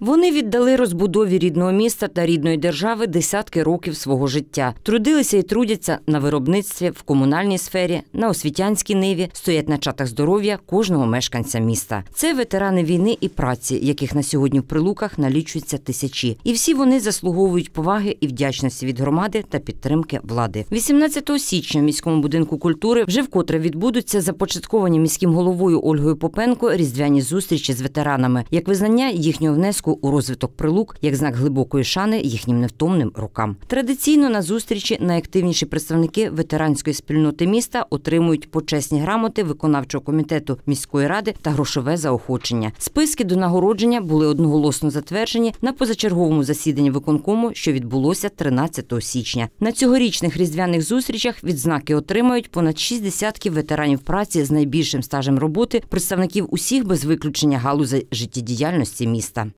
Вони віддали розбудові рідного міста та рідної держави десятки років свого життя. Трудилися і трудяться на виробництві в комунальній сфері, на освітянській ниві, стоять на чатах здоров'я кожного мешканця міста. Це ветерани війни і праці, яких на сьогодні в прилуках налічується тисячі, і всі вони заслуговують поваги і вдячності від громади та підтримки влади. 18 січня в міському будинку культури вже вкотре відбудуться започатковані міським головою Ольгою Попенко різдвяні зустрічі з ветеранами як визнання їхнього внеску внеску у розвиток прилук як знак глибокої шани їхнім невтомним рукам. Традиційно на зустрічі найактивніші представники ветеранської спільноти міста отримують почесні грамоти виконавчого комітету міської ради та грошове заохочення. Списки до нагородження були одноголосно затверджені на позачерговому засіданні виконкому, що відбулося 13 січня. На цьогорічних різдвяних зустрічах відзнаки отримають понад шість десятків ветеранів праці з найбільшим стажем роботи представників усіх без виключення галузей життєдіяльності міста.